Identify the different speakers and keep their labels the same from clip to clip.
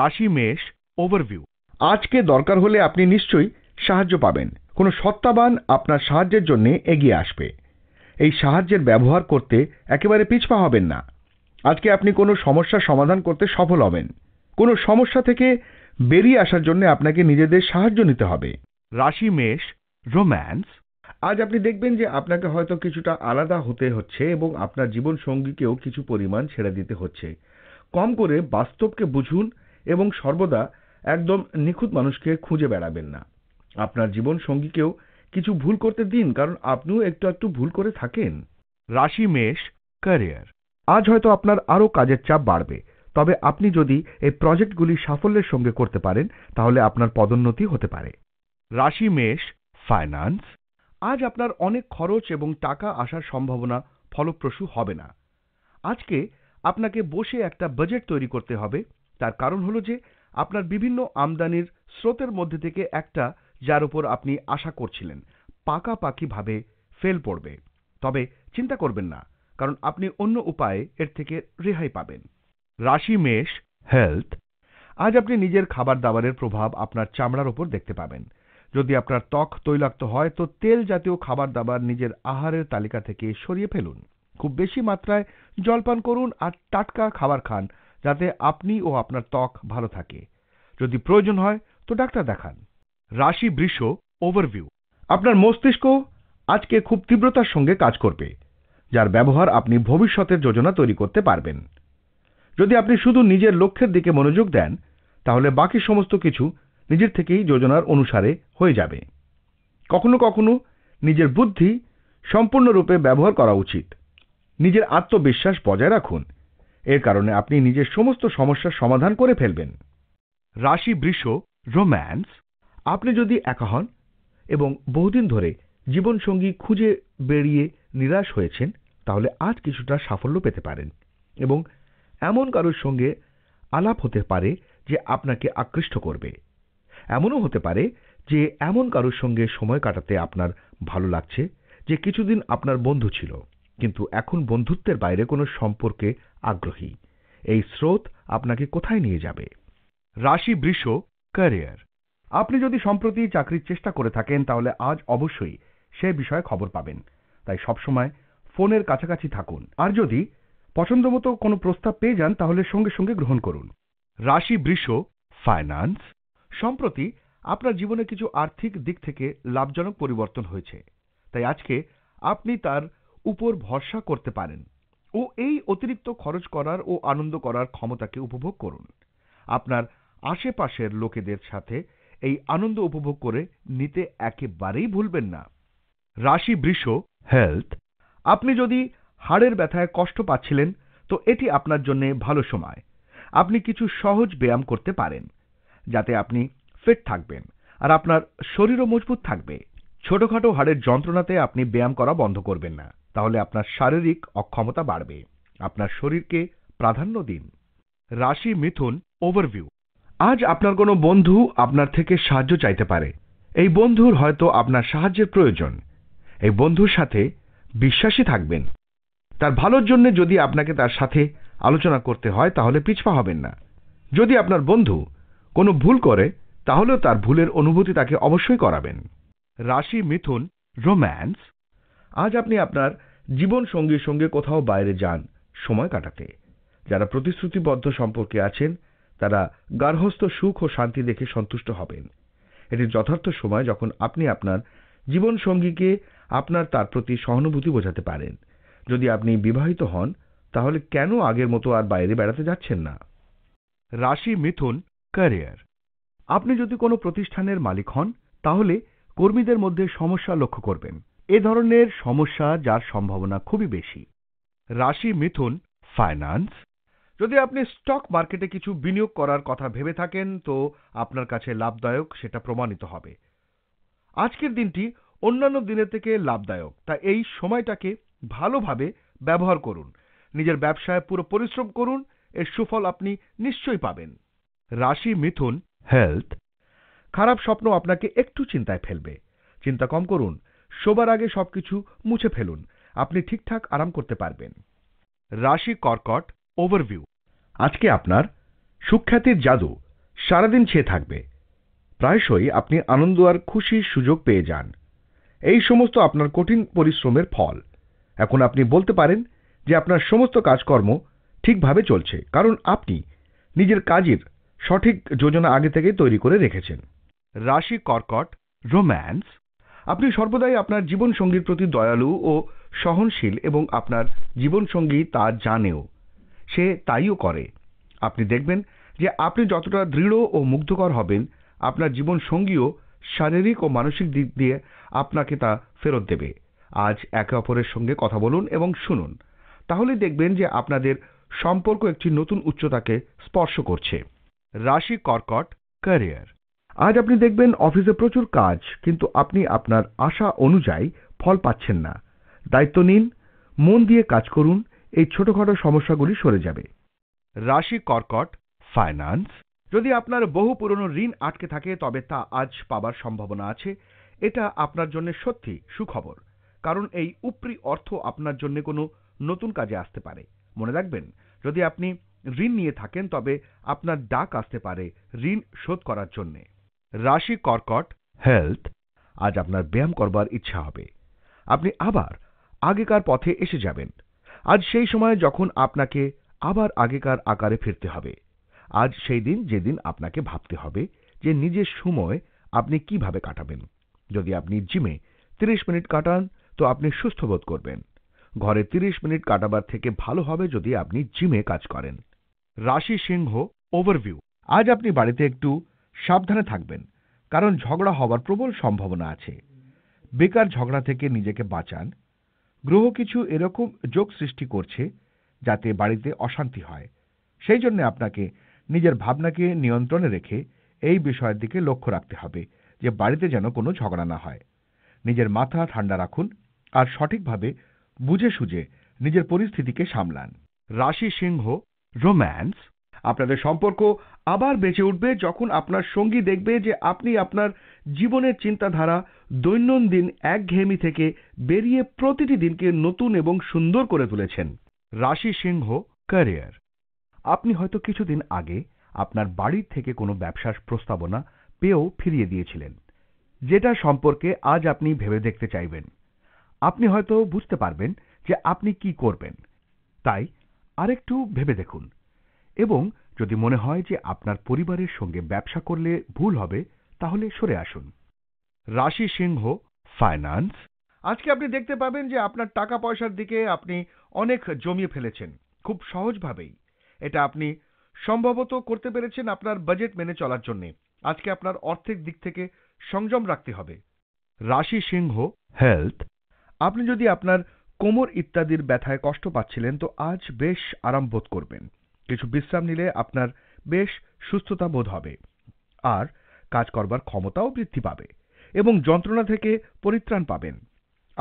Speaker 1: রাশি মেষ ওভারভিউ আজকে দরকার হলে আপনি নিশ্চয়ই সাহায্য পাবেন কোনো সত্তাবান আপনার সাহায্যের জন্য এগিয়ে আসবে এই সাহায্যের ব্যবহার করতে একেবারে পিছপা হবেন না আজকে আপনি কোনো সমস্যা সমাধান করতে সফল হবেন কোনো সমস্যা থেকে বেরিয়ে আসার জন্য আপনাকে নিজেদের সাহায্য নিতে হবে রাশি মেষ রোম্যান্স আজ আপনি দেখবেন যে আপনাকে হয়তো কিছুটা আলাদা হতে হচ্ছে এবং আপনার জীবনসঙ্গীকেও কিছু পরিমাণ ছেড়ে দিতে হচ্ছে কম করে বাস্তবকে বুঝুন এবং সর্বদা একদম নিখুঁত মানুষকে খুঁজে বেড়াবেন না আপনার জীবন সঙ্গীকেও কিছু ভুল করতে দিন কারণ আপনিও একটু একটু ভুল করে থাকেন রাশি মেষ ক্যারিয়ার আজ হয়তো আপনার আরও কাজের চাপ বাড়বে তবে আপনি যদি এই প্রজেক্টগুলি সাফল্যের সঙ্গে করতে পারেন তাহলে আপনার পদোন্নতি হতে পারে রাশি মেষ ফাইন্যান্স আজ আপনার অনেক খরচ এবং টাকা আসার সম্ভাবনা ফলপ্রসূ হবে না আজকে আপনাকে বসে একটা বাজেট তৈরি করতে হবে তার কারণ হলো যে আপনার বিভিন্ন আমদানির স্রোতের মধ্যে থেকে একটা যার উপর আপনি আশা করছিলেন পাকাপাকিভাবে ফেল পড়বে তবে চিন্তা করবেন না কারণ আপনি অন্য উপায়ে এর থেকে রেহাই পাবেন রাশি মেষ হেলথ আজ আপনি নিজের খাবার দাবারের প্রভাব আপনার চামড়ার ওপর দেখতে পাবেন যদি আপনার ত্বক তৈলাক্ত হয় তো তেল জাতীয় খাবার দাবার নিজের আহারের তালিকা থেকে সরিয়ে ফেলুন খুব বেশি মাত্রায় জলপান করুন আর টাটকা খাবার খান যাতে আপনি ও আপনার ত্বক ভালো থাকে যদি প্রয়োজন হয় তো ডাক্তার দেখান রাশি বৃষ ওভারভিউ আপনার মস্তিষ্ক আজকে খুব তীব্রতার সঙ্গে কাজ করবে যার ব্যবহার আপনি ভবিষ্যতের যোজনা তৈরি করতে পারবেন যদি আপনি শুধু নিজের লক্ষ্যের দিকে মনোযোগ দেন তাহলে বাকি সমস্ত কিছু নিজের থেকেই যোজনার অনুসারে হয়ে যাবে কখনো কখনো নিজের বুদ্ধি সম্পূর্ণরূপে ব্যবহার করা উচিত নিজের আত্মবিশ্বাস বজায় রাখুন এর কারণে আপনি নিজের সমস্ত সমস্যার সমাধান করে ফেলবেন রাশি বৃষ রোম্যান্স আপনি যদি একা হন এবং বহুদিন ধরে জীবনসঙ্গী খুঁজে বেরিয়ে নিরাশ হয়েছেন তাহলে আজ কিছুটা সাফল্য পেতে পারেন এবং এমন কারোর সঙ্গে আলাপ হতে পারে যে আপনাকে আকৃষ্ট করবে এমনও হতে পারে যে এমন কারোর সঙ্গে সময় কাটাতে আপনার ভালো লাগছে যে কিছুদিন আপনার বন্ধু ছিল কিন্তু এখন বন্ধুত্বের বাইরে কোনো সম্পর্কে আগ্রহী এই স্রোত আপনাকে কোথায় নিয়ে যাবে রাশি বৃষ ক্যারিয়ার আপনি যদি সম্প্রতি চাকরির চেষ্টা করে থাকেন তাহলে আজ অবশ্যই সে বিষয়ে খবর পাবেন তাই সবসময় ফোনের কাছাকাছি থাকুন আর যদি পছন্দ মতো কোনো প্রস্তাব পেয়ে যান তাহলে সঙ্গে সঙ্গে গ্রহণ করুন রাশি বৃষ ফাইন্যান্স সম্প্রতি আপনার জীবনে কিছু আর্থিক দিক থেকে লাভজনক পরিবর্তন হয়েছে তাই আজকে আপনি তার উপর ভরসা করতে পারেন ও এই অতিরিক্ত খরচ করার ও আনন্দ করার ক্ষমতাকে উপভোগ করুন আপনার আশেপাশের লোকেদের সাথে এই আনন্দ উপভোগ করে নিতে একেবারেই ভুলবেন না রাশি বৃষ হেলথ আপনি যদি হাড়ের ব্যথায় কষ্ট পাচ্ছিলেন তো এটি আপনার জন্য ভালো সময় আপনি কিছু সহজ ব্যায়াম করতে পারেন যাতে আপনি ফিট থাকবেন আর আপনার শরীরও মজবুত থাকবে ছোটখাটো হাড়ের যন্ত্রণাতে আপনি ব্যায়াম করা বন্ধ করবেন না তাহলে আপনার শারীরিক অক্ষমতা বাড়বে আপনার শরীরকে প্রাধান্য দিন রাশি মিথুন ওভারভিউ আজ আপনার কোনো বন্ধু আপনার থেকে সাহায্য চাইতে পারে এই বন্ধুর হয়তো আপনার সাহায্যের প্রয়োজন এই বন্ধুর সাথে বিশ্বাসী থাকবেন তার ভালোর জন্য যদি আপনাকে তার সাথে আলোচনা করতে হয় তাহলে পিছপা হবেন না যদি আপনার বন্ধু কোনো ভুল করে তাহলেও তার ভুলের অনুভূতি তাকে অবশ্যই করাবেন রাশি মিথুন রোম্যান্স আজ আপনি আপনার জীবন সঙ্গীর সঙ্গে কোথাও বাইরে যান সময় কাটাতে যারা প্রতিশ্রুতিবদ্ধ সম্পর্কে আছেন তারা গার্হস্থ সুখ ও শান্তি দেখে সন্তুষ্ট হবেন এটি যথার্থ সময় যখন আপনি আপনার জীবন সঙ্গীকে আপনার তার প্রতি সহানুভূতি বোঝাতে পারেন যদি আপনি বিবাহিত হন তাহলে কেন আগের মতো আর বাইরে বেড়াতে যাচ্ছেন না রাশি মিথুন ক্যারিয়ার আপনি যদি কোনো প্রতিষ্ঠানের মালিক হন তাহলে কর্মীদের মধ্যে সমস্যা লক্ষ্য করবেন এ ধরনের সমস্যা যার সম্ভাবনা খুবই বেশি রাশি মিথুন ফাইন্যান্স যদি আপনি স্টক মার্কেটে কিছু বিনিয়োগ করার কথা ভেবে থাকেন তো আপনার কাছে লাভদায়ক সেটা প্রমাণিত হবে আজকের দিনটি অন্যান্য দিনের থেকে লাভদায়ক তা এই সময়টাকে ভালোভাবে ব্যবহার করুন নিজের ব্যবসায় পুরো পরিশ্রম করুন এর সুফল আপনি নিশ্চয়ই পাবেন রাশি মিথুন হেলথ খারাপ স্বপ্ন আপনাকে একটু চিন্তায় ফেলবে চিন্তা কম করুন শোবার আগে সবকিছু মুছে ফেলুন আপনি ঠিকঠাক আরাম করতে পারবেন রাশি কর্কট ওভারভিউ আজকে আপনার সুখ্যাতির জাদু সারাদিন ছেয়ে থাকবে প্রায়শই আপনি আনন্দ আর খুশির সুযোগ পেয়ে যান এই সমস্ত আপনার কঠিন পরিশ্রমের ফল এখন আপনি বলতে পারেন যে আপনার সমস্ত কাজকর্ম ঠিকভাবে চলছে কারণ আপনি নিজের কাজের সঠিক যোজনা আগে থেকে তৈরি করে রেখেছেন রাশি কর্কট রোম্যান্স আপনি সর্বদাই আপনার জীবন সঙ্গীর প্রতি দয়ালু ও সহনশীল এবং আপনার জীবনসঙ্গী তা জানেও সে তাইও করে আপনি দেখবেন যে আপনি যতটা দৃঢ় ও মুগ্ধকর হবেন আপনার জীবন সঙ্গীও শারীরিক ও মানসিক দিক দিয়ে আপনাকে তা ফেরত দেবে আজ একে অপরের সঙ্গে কথা বলুন এবং শুনুন তাহলে দেখবেন যে আপনাদের সম্পর্ক একটি নতুন উচ্চতাকে স্পর্শ করছে রাশি কর্কট ক্যারিয়ার আজ আপনি দেখবেন অফিসে প্রচুর কাজ কিন্তু আপনি আপনার আশা অনুযায়ী ফল পাচ্ছেন না দায়িত্ব নিন মন দিয়ে কাজ করুন এই ছোটখাটো সমস্যাগুলি সরে যাবে রাশি কর্কট ফাইন্যান্স যদি আপনার বহু পুরনো ঋণ আটকে থাকে তবে তা আজ পাবার সম্ভাবনা আছে এটা আপনার জন্য সত্যি সুখবর কারণ এই উপরি অর্থ আপনার জন্য কোনো নতুন কাজে আসতে পারে মনে রাখবেন যদি আপনি ঋণ নিয়ে থাকেন তবে আপনার ডাক আসতে পারে ঋণ শোধ করার জন্যে রাশি কর্কট হেলথ আজ আপনার ব্যায়াম করবার ইচ্ছা হবে আপনি আবার আগেকার পথে এসে যাবেন আজ সেই সময় যখন আপনাকে আবার আগেকার আকারে ফিরতে হবে আজ সেই দিন যেদিন আপনাকে ভাবতে হবে যে নিজের সময় আপনি কিভাবে কাটাবেন যদি আপনি জিমে 30 মিনিট কাটান তো আপনি সুস্থ বোধ করবেন ঘরে 30 মিনিট কাটাবার থেকে ভালো হবে যদি আপনি জিমে কাজ করেন রাশি সিংহ ওভারভিউ আজ আপনি বাড়িতে একটু সাবধানে থাকবেন কারণ ঝগড়া হওয়ার প্রবল সম্ভাবনা আছে বেকার ঝগড়া থেকে নিজেকে বাঁচান গ্রহ কিছু এরকম যোগ সৃষ্টি করছে যাতে বাড়িতে অশান্তি হয় সেই জন্য আপনাকে নিজের ভাবনাকে নিয়ন্ত্রণে রেখে এই বিষয়ের দিকে লক্ষ্য রাখতে হবে যে বাড়িতে যেন কোনো ঝগড়া না হয় নিজের মাথা ঠান্ডা রাখুন আর সঠিকভাবে বুঝে সুঝে নিজের পরিস্থিতিকে সামলান রাশি সিংহ রোম্যান্স আপনাদের সম্পর্ক আবার বেঁচে উঠবে যখন আপনার সঙ্গী দেখবে যে আপনি আপনার জীবনের চিন্তাধারা দৈনন্দিন একঘেয়েমি থেকে বেরিয়ে প্রতিটি দিনকে নতুন এবং সুন্দর করে তুলেছেন রাশি সিংহ ক্যারিয়ার আপনি হয়তো কিছুদিন আগে আপনার বাড়ির থেকে কোনো ব্যবসার প্রস্তাবনা পেয়েও ফিরিয়ে দিয়েছিলেন যেটা সম্পর্কে আজ আপনি ভেবে দেখতে চাইবেন আপনি হয়তো বুঝতে পারবেন যে আপনি কি করবেন তাই আরেকটু ভেবে দেখুন এবং যদি মনে হয় যে আপনার পরিবারের সঙ্গে ব্যবসা করলে ভুল হবে তাহলে সরে আসুন রাশি সিংহ ফাইন্যান্স আজকে আপনি দেখতে পাবেন যে আপনার টাকা পয়সার দিকে আপনি অনেক জমিয়ে ফেলেছেন খুব সহজভাবেই এটা আপনি সম্ভবত করতে পেরেছেন আপনার বাজেট মেনে চলার জন্য আজকে আপনার অর্থের দিক থেকে সংযম রাখতে হবে রাশি সিংহ হেলথ আপনি যদি আপনার কোমর ইত্যাদির ব্যথায় কষ্ট পাচ্ছিলেন তো আজ বেশ আরাম বোধ করবেন কিছু বিশ্রাম নিলে আপনার বেশ সুস্থতা বোধ হবে আর কাজ করবার ক্ষমতাও বৃদ্ধি পাবে এবং যন্ত্রণা থেকে পরিত্রাণ পাবেন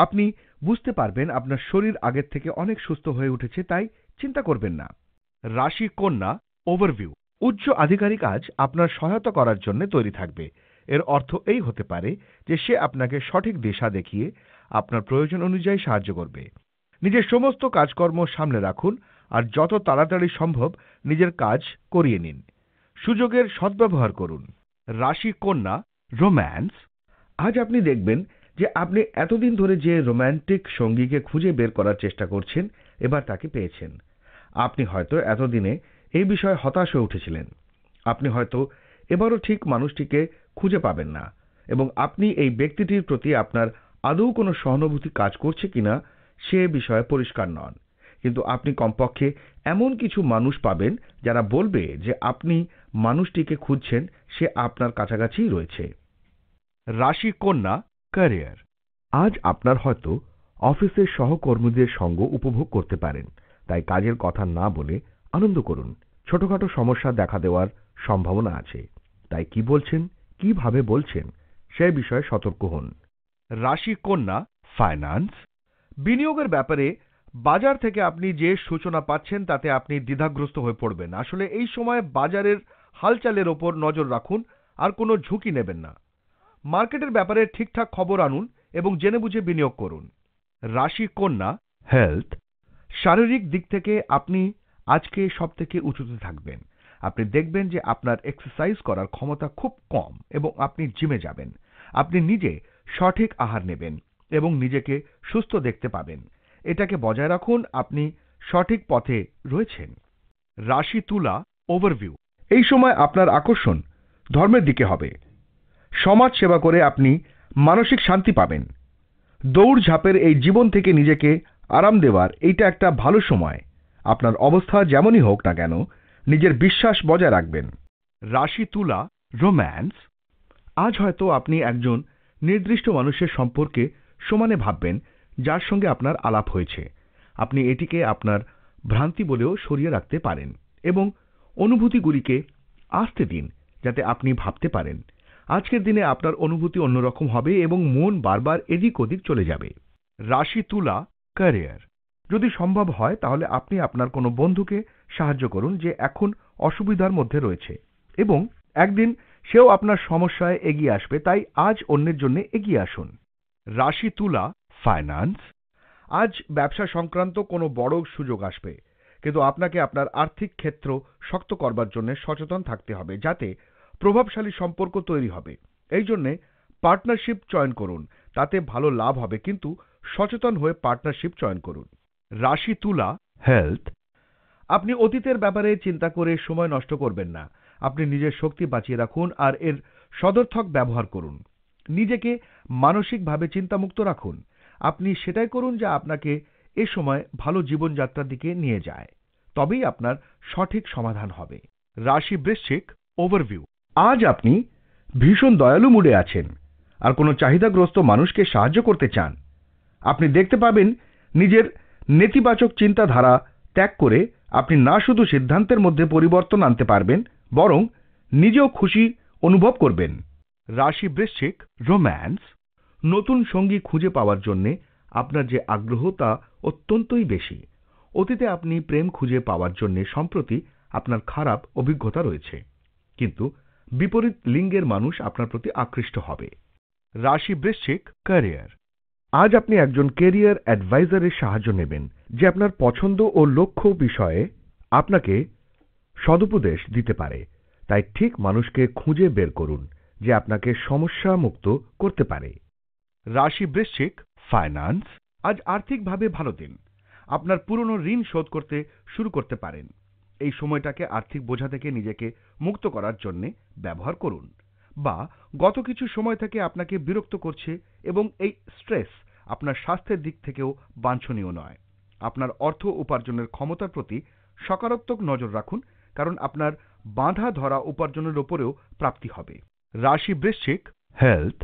Speaker 1: আপনি বুঝতে পারবেন আপনার শরীর আগের থেকে অনেক সুস্থ হয়ে উঠেছে তাই চিন্তা করবেন না রাশি কন্যা ওভারভিউ উচ্চ আধিকারিক আজ আপনার সহায়তা করার জন্য তৈরি থাকবে এর অর্থ এই হতে পারে যে সে আপনাকে সঠিক দিশা দেখিয়ে আপনার প্রয়োজন অনুযায়ী সাহায্য করবে নিজের সমস্ত কাজকর্ম সামনে রাখুন আর যত তাড়াতাড়ি সম্ভব নিজের কাজ করিয়ে নিন সুযোগের সদ্ব্যবহার করুন রাশি কন্যা রোম্যান্স আজ আপনি দেখবেন যে আপনি এতদিন ধরে যে রোম্যান্টিক সঙ্গীকে খুঁজে বের করার চেষ্টা করছেন এবার তাকে পেয়েছেন আপনি হয়তো এতদিনে এই বিষয়ে হতাশ হয়ে উঠেছিলেন আপনি হয়তো এবারও ঠিক মানুষটিকে খুঁজে পাবেন না এবং আপনি এই ব্যক্তিটির প্রতি আপনার আদৌ কোনো সহানুভূতি কাজ করছে কিনা সে বিষয়ে পরিষ্কার নন কিন্তু আপনি কমপক্ষে এমন কিছু মানুষ পাবেন যারা বলবে যে আপনি মানুষটিকে খুঁজছেন সে আপনার কাছাকাছি রয়েছে রাশি কন্যা ক্যারিয়ার আজ আপনার হয়তো অফিসের সহকর্মীদের সঙ্গ উপভোগ করতে পারেন তাই কাজের কথা না বলে আনন্দ করুন ছোটখাটো সমস্যা দেখা দেওয়ার সম্ভাবনা আছে তাই কি বলছেন কিভাবে বলছেন সে বিষয়ে সতর্ক হন রাশি কন্যা ফাইন্যান্স বিনিয়োগের ব্যাপারে বাজার থেকে আপনি যে সূচনা পাচ্ছেন তাতে আপনি দ্বিধাগ্রস্ত হয়ে পড়বেন আসলে এই সময় বাজারের হালচালের ওপর নজর রাখুন আর কোনো ঝুঁকি নেবেন না মার্কেটের ব্যাপারে ঠিকঠাক খবর আনুন এবং জেনে বুঝে বিনিয়োগ করুন রাশি কন্যা হেলথ শারীরিক দিক থেকে আপনি আজকে সব থেকে উঁচুতে থাকবেন আপনি দেখবেন যে আপনার এক্সারসাইজ করার ক্ষমতা খুব কম এবং আপনি জিমে যাবেন আপনি নিজে সঠিক আহার নেবেন এবং নিজেকে সুস্থ দেখতে পাবেন এটাকে বজায় রাখুন আপনি সঠিক পথে রয়েছেন রাশি তুলা ওভারভিউ এই সময় আপনার আকর্ষণ ধর্মের দিকে হবে সমাজ সেবা করে আপনি মানসিক শান্তি পাবেন দৌড়ঝাঁপের এই জীবন থেকে নিজেকে আরাম দেওয়ার এইটা একটা ভালো সময় আপনার অবস্থা যেমনই হোক না কেন নিজের বিশ্বাস বজায় রাখবেন রাশি তুলা রোম্যান্স আজ হয়তো আপনি একজন নির্দিষ্ট মানুষের সম্পর্কে সমানে ভাববেন যার সঙ্গে আপনার আলাপ হয়েছে আপনি এটিকে আপনার ভ্রান্তি বলেও সরিয়ে রাখতে পারেন এবং অনুভূতিগুলিকে আসতে দিন যাতে আপনি ভাবতে পারেন আজকের দিনে আপনার অনুভূতি অন্যরকম হবে এবং মন বারবার এদিক ওদিক চলে যাবে রাশি তুলা ক্যারিয়ার যদি সম্ভব হয় তাহলে আপনি আপনার কোনো বন্ধুকে সাহায্য করুন যে এখন অসুবিধার মধ্যে রয়েছে এবং একদিন সেও আপনার সমস্যায় এগিয়ে আসবে তাই আজ অন্যের জন্য এগিয়ে আসুন রাশি তুলা ফাইন্যান্স আজ ব্যবসা সংক্রান্ত কোনো বড় সুযোগ আসবে কিন্তু আপনাকে আপনার আর্থিক ক্ষেত্র শক্ত করবার জন্য সচেতন থাকতে হবে যাতে প্রভাবশালী সম্পর্ক তৈরি হবে এই জন্যে পার্টনারশিপ চয়ন করুন তাতে ভালো লাভ হবে কিন্তু সচেতন হয়ে পার্টনারশিপ চয়ন করুন রাশি তুলা হেলথ আপনি অতীতের ব্যাপারে চিন্তা করে সময় নষ্ট করবেন না আপনি নিজের শক্তি বাঁচিয়ে রাখুন আর এর সদর্থক ব্যবহার করুন নিজেকে মানসিকভাবে চিন্তামুক্ত রাখুন আপনি সেটাই করুন যা আপনাকে এ সময় ভালো জীবনযাত্রার দিকে নিয়ে যায় তবেই আপনার সঠিক সমাধান হবে রাশি বৃশ্চিক ওভারভিউ আজ আপনি ভীষণ দয়ালু মুডে আছেন আর কোনো চাহিদাগ্রস্ত মানুষকে সাহায্য করতে চান আপনি দেখতে পাবেন নিজের নেতিবাচক চিন্তাধারা ত্যাগ করে আপনি না শুধু সিদ্ধান্তের মধ্যে পরিবর্তন আনতে পারবেন বরং নিজেও খুশি অনুভব করবেন রাশি বৃশ্চিক রোম্যান্স নতুন সঙ্গী খুঁজে পাওয়ার জন্যে আপনার যে আগ্রহ তা অত্যন্তই বেশি অতীতে আপনি প্রেম খুঁজে পাওয়ার জন্যে সম্প্রতি আপনার খারাপ অভিজ্ঞতা রয়েছে কিন্তু বিপরীত লিঙ্গের মানুষ আপনার প্রতি আকৃষ্ট হবে রাশি বৃশ্চিক ক্যারিয়ার আজ আপনি একজন কেরিয়ার অ্যাডভাইজারের সাহায্য নেবেন যে আপনার পছন্দ ও লক্ষ্য বিষয়ে আপনাকে সদুপদেশ দিতে পারে তাই ঠিক মানুষকে খুঁজে বের করুন যে আপনাকে সমস্যা মুক্ত করতে পারে রাশি বৃশ্চিক ফাইন্যান্স আজ আর্থিকভাবে ভালো দিন আপনার পুরনো ঋণ শোধ করতে শুরু করতে পারেন এই সময়টাকে আর্থিক বোঝা থেকে নিজেকে মুক্ত করার জন্য ব্যবহার করুন বা গত কিছু সময় থেকে আপনাকে বিরক্ত করছে এবং এই স্ট্রেস আপনার স্বাস্থ্যের দিক থেকেও বাঞ্ছনীয় নয় আপনার অর্থ উপার্জনের ক্ষমতার প্রতি সকারাত্মক নজর রাখুন কারণ আপনার বাঁধা ধরা উপার্জনের ওপরেও প্রাপ্তি হবে রাশি বৃশ্চিক হেলথ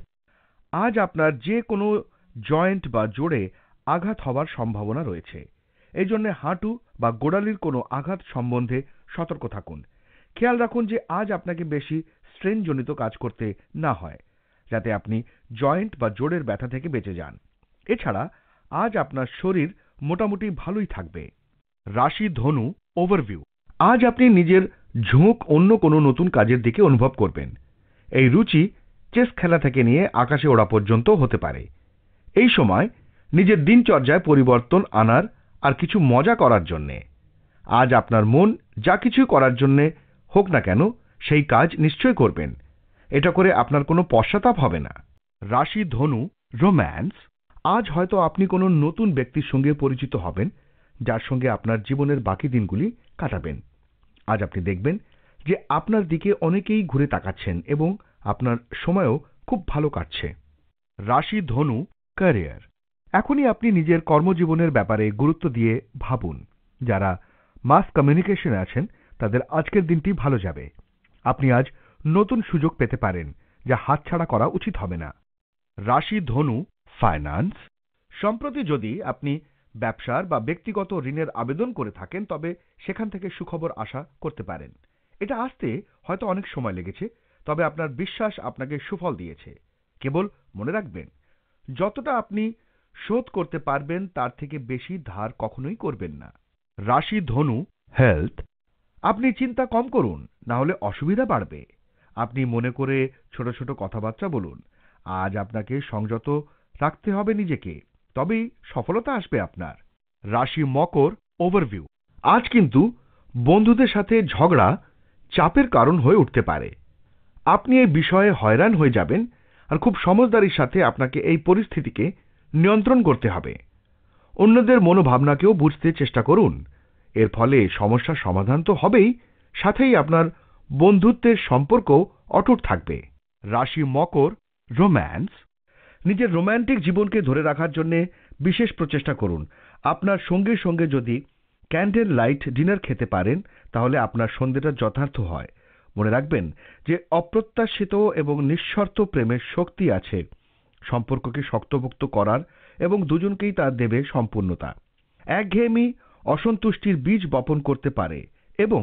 Speaker 1: আজ আপনার যে কোনো জয়েন্ট বা জোড়ে আঘাত হওয়ার সম্ভাবনা রয়েছে এই জন্য হাঁটু বা গোড়ালির কোনো আঘাত সম্বন্ধে সতর্ক থাকুন খেয়াল রাখুন যে আজ আপনাকে বেশি স্ট্রেনজনিত কাজ করতে না হয় যাতে আপনি জয়েন্ট বা জোড়ের ব্যথা থেকে বেঁচে যান এছাড়া আজ আপনার শরীর মোটামুটি ভালোই থাকবে রাশি ধনু ওভারভিউ আজ আপনি নিজের ঝোঁক অন্য কোনো নতুন কাজের দিকে অনুভব করবেন এই রুচি চেস খেলা থেকে নিয়ে আকাশে ওড়া পর্যন্ত হতে পারে এই সময় নিজের দিনচর্যায় পরিবর্তন আনার আর কিছু মজা করার জন্যে আজ আপনার মন যা কিছু করার জন্যে হোক না কেন সেই কাজ নিশ্চয় করবেন এটা করে আপনার কোনো পশ্চাতাপ হবে না রাশি ধনু রোম্যান্স আজ হয়তো আপনি কোনো নতুন ব্যক্তির সঙ্গে পরিচিত হবেন যার সঙ্গে আপনার জীবনের বাকি দিনগুলি কাটাবেন আজ আপনি দেখবেন যে আপনার দিকে অনেকেই ঘুরে তাকাচ্ছেন এবং আপনার সময়ও খুব ভালো কাটছে রাশি ধনু ক্যারিয়ার এখনই আপনি নিজের কর্মজীবনের ব্যাপারে গুরুত্ব দিয়ে ভাবুন যারা মাস কমিউনিকেশনে আছেন তাদের আজকের দিনটি ভালো যাবে আপনি আজ নতুন সুযোগ পেতে পারেন যা হাতছাড়া করা উচিত হবে না রাশি ধনু ফাইন্যান্স সম্প্রতি যদি আপনি ব্যবসার বা ব্যক্তিগত ঋণের আবেদন করে থাকেন তবে সেখান থেকে সুখবর আশা করতে পারেন এটা আসতে হয়তো অনেক সময় লেগেছে তবে আপনার বিশ্বাস আপনাকে সুফল দিয়েছে কেবল মনে রাখবেন যতটা আপনি শোধ করতে পারবেন তার থেকে বেশি ধার কখনোই করবেন না রাশি ধনু হেলথ আপনি চিন্তা কম করুন না হলে অসুবিধা বাড়বে আপনি মনে করে ছোট ছোট কথাবার্তা বলুন আজ আপনাকে সংযত রাখতে হবে নিজেকে তবেই সফলতা আসবে আপনার রাশি মকর ওভারভিউ আজ কিন্তু বন্ধুদের সাথে ঝগড়া চাপের কারণ হয়ে উঠতে পারে আপনি এই বিষয়ে হয়রান হয়ে যাবেন আর খুব সমজদারির সাথে আপনাকে এই পরিস্থিতিকে নিয়ন্ত্রণ করতে হবে অন্যদের মনোভাবনাকেও বুঝতে চেষ্টা করুন এর ফলে সমস্যার সমাধান তো হবেই সাথেই আপনার বন্ধুত্বের সম্পর্ক অটুট থাকবে রাশি মকর রোম্যান্স নিজের রোম্যান্টিক জীবনকে ধরে রাখার জন্য বিশেষ প্রচেষ্টা করুন আপনার সঙ্গে সঙ্গে যদি ক্যান্ডেল লাইট ডিনার খেতে পারেন তাহলে আপনার সন্ধ্যেটা যথার্থ হয় মনে রাখবেন যে অপ্রত্যাশিত এবং নিঃশর্ত প্রেমের শক্তি আছে সম্পর্ককে শক্তভুক্ত করার এবং দুজনকেই তা দেবে সম্পূর্ণতা একঘেয়েমি অসন্তুষ্টির বীজ বপন করতে পারে এবং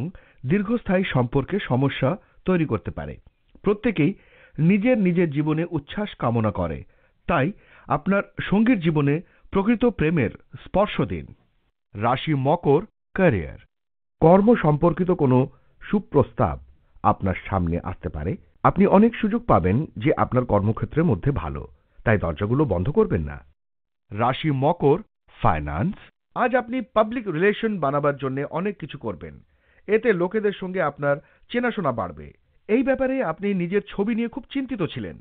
Speaker 1: দীর্ঘস্থায়ী সম্পর্কে সমস্যা তৈরি করতে পারে প্রত্যেকেই নিজের নিজের জীবনে উচ্ছ্বাস কামনা করে তাই আপনার সঙ্গীর জীবনে প্রকৃত প্রেমের স্পর্শ দিন রাশি মকর ক্যারিয়ার কর্ম সম্পর্কিত কোনো সুপ্রস্তাব আপনার সামনে আসতে পারে আপনি অনেক সুযোগ পাবেন যে আপনার কর্মক্ষেত্রের মধ্যে ভালো তাই দরজাগুলো বন্ধ করবেন না রাশি মকর ফাইন্যান্স আজ আপনি পাবলিক রিলেশন বানাবার জন্য অনেক কিছু করবেন এতে লোকেদের সঙ্গে আপনার চেনাশোনা বাড়বে এই ব্যাপারে আপনি নিজের ছবি নিয়ে খুব চিন্তিত ছিলেন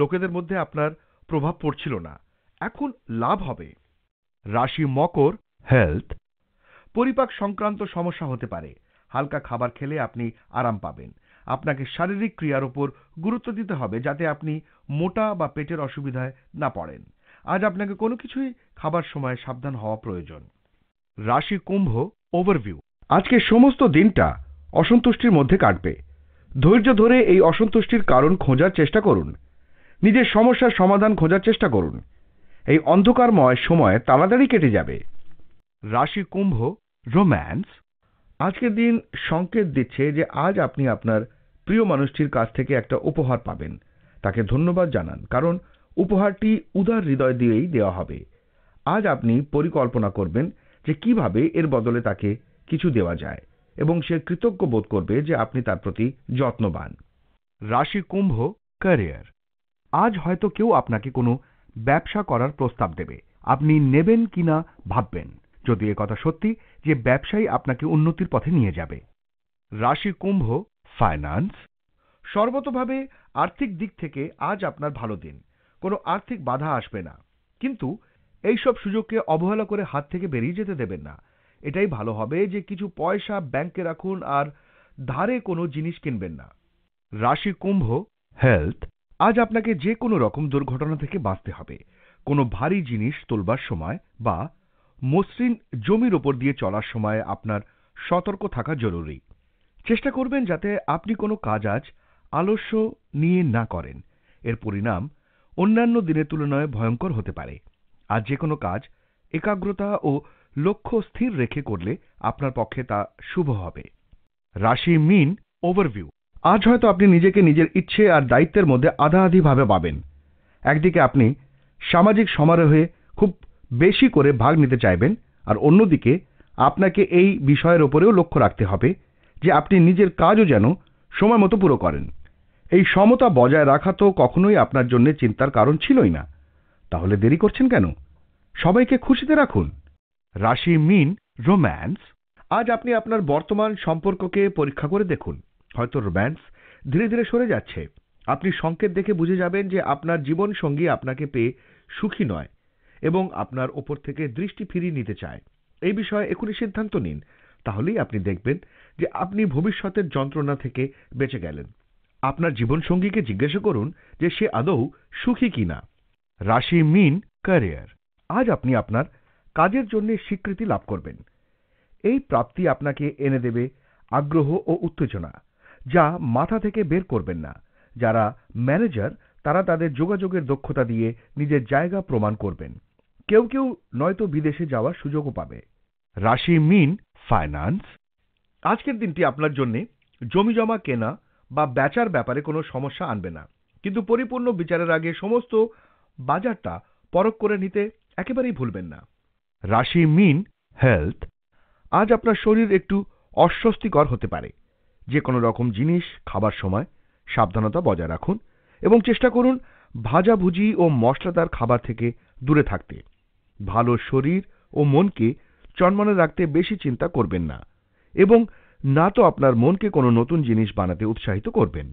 Speaker 1: লোকেদের মধ্যে আপনার প্রভাব পড়ছিল না এখন লাভ হবে রাশি মকর হেলথ পরিপাক সংক্রান্ত সমস্যা হতে পারে হালকা খাবার খেলে আপনি আরাম পাবেন আপনাকে শারীরিক ক্রিয়ার উপর গুরুত্ব দিতে হবে যাতে আপনি মোটা বা পেটের অসুবিধায় না পড়েন আজ আপনাকে কোনো কিছুই খাবার সময় সাবধান হওয়া প্রয়োজন রাশি কুম্ভ ওভারভিউ আজকে সমস্ত দিনটা অসন্তুষ্টির মধ্যে কাটবে ধৈর্য ধরে এই অসন্তুষ্টির কারণ খোঁজার চেষ্টা করুন নিজের সমস্যার সমাধান খোঁজার চেষ্টা করুন এই অন্ধকারময় সময় তাড়াতাড়ি কেটে যাবে রাশি কুম্ভ রোম্যান্স আজকের দিন সংকেত দিচ্ছে যে আজ আপনি আপনার প্রিয় মানুষটির কাছ থেকে একটা উপহার পাবেন তাকে ধন্যবাদ জানান কারণ উপহারটি উদার হৃদয় দিয়েই দেওয়া হবে আজ আপনি পরিকল্পনা করবেন যে কিভাবে এর বদলে তাকে কিছু দেওয়া যায় এবং সে কৃতজ্ঞ বোধ করবে যে আপনি তার প্রতি যত্নবান রাশি কুম্ভ ক্যারিয়ার আজ হয়তো কেউ আপনাকে কোনো ব্যবসা করার প্রস্তাব দেবে আপনি নেবেন কিনা ভাববেন যদি কথা সত্যি যে ব্যবসায়ী আপনাকে উন্নতির পথে নিয়ে যাবে রাশি কুম্ভ ফাইন্যান্স সর্বতভাবে আর্থিক দিক থেকে আজ আপনার ভালো দিন কোনো আর্থিক বাধা আসবে না কিন্তু এই সব সুযোগকে অবহেলা করে হাত থেকে বেরিয়ে যেতে দেবেন না এটাই ভালো হবে যে কিছু পয়সা ব্যাংকে রাখুন আর ধারে কোনো জিনিস কিনবেন না রাশি কুম্ভ হেলথ আজ আপনাকে যে কোনো রকম দুর্ঘটনা থেকে বাঁচতে হবে কোনো ভারী জিনিস তোলবার সময় বা মসৃণ জমির ওপর দিয়ে চলার সময় আপনার সতর্ক থাকা জরুরি চেষ্টা করবেন যাতে আপনি কোনো কাজ আজ আলস্য নিয়ে না করেন এর পরিণাম অন্যান্য দিনের তুলনায় ভয়ঙ্কর হতে পারে আর যে কোনো কাজ একাগ্রতা ও লক্ষ্য স্থির রেখে করলে আপনার পক্ষে তা শুভ হবে রাশি মিন ওভারভিউ আজ হয়তো আপনি নিজেকে নিজের ইচ্ছে আর দায়িত্বের মধ্যে আধাআধিভাবে পাবেন একদিকে আপনি সামাজিক সমারোহে খুব বেশি করে ভাগ নিতে চাইবেন আর অন্যদিকে আপনাকে এই বিষয়ের ওপরেও লক্ষ্য রাখতে হবে যে আপনি নিজের কাজও যেন সময় মতো পুরো করেন এই সমতা বজায় রাখা তো কখনোই আপনার জন্য চিন্তার কারণ ছিলই না তাহলে দেরি করছেন কেন সবাইকে খুশিতে রাখুন রাশি মিন রোম্যান্স আজ আপনি আপনার বর্তমান সম্পর্ককে পরীক্ষা করে দেখুন হয়তো রোম্যান্স ধীরে ধীরে সরে যাচ্ছে আপনি সংকেত দেখে বুঝে যাবেন যে আপনার জীবন সঙ্গী আপনাকে পেয়ে সুখী নয় এবং আপনার ওপর থেকে দৃষ্টি ফিরিয়ে নিতে চায় এই বিষয়ে এখনই সিদ্ধান্ত নিন তাহলেই আপনি দেখবেন যে আপনি ভবিষ্যতের যন্ত্রণা থেকে বেঁচে গেলেন আপনার জীবনসঙ্গীকে জিজ্ঞাসা করুন যে সে আদৌ সুখী কিনা রাশি মিন ক্যারিয়ার আজ আপনি আপনার কাজের জন্য স্বীকৃতি লাভ করবেন এই প্রাপ্তি আপনাকে এনে দেবে আগ্রহ ও উত্তেজনা যা মাথা থেকে বের করবেন না যারা ম্যানেজার তারা তাদের যোগাযোগের দক্ষতা দিয়ে নিজের জায়গা প্রমাণ করবেন কেউ কেউ নয়তো বিদেশে যাওয়ার সুযোগও পাবে রাশি মিন ফাইন্যান্স আজকের দিনটি আপনার জন্যে জমি জমা কেনা বা বেচার ব্যাপারে কোনো সমস্যা আনবে না কিন্তু পরিপূর্ণ বিচারের আগে সমস্ত বাজারটা পরখ করে নিতে একেবারেই ভুলবেন না রাশি মিন হেলথ আজ আপনার শরীর একটু অস্বস্তিকর হতে পারে যে কোনো রকম জিনিস খাবার সময় সাবধানতা বজায় রাখুন এবং চেষ্টা করুন ভাজাভুজি ও মশলাদার খাবার থেকে দূরে থাকতে ভালো শরীর ও মনকে চন্মনে রাখতে বেশি চিন্তা করবেন না এবং না তো আপনার মনকে কোনো নতুন জিনিস বানাতে উৎসাহিত করবেন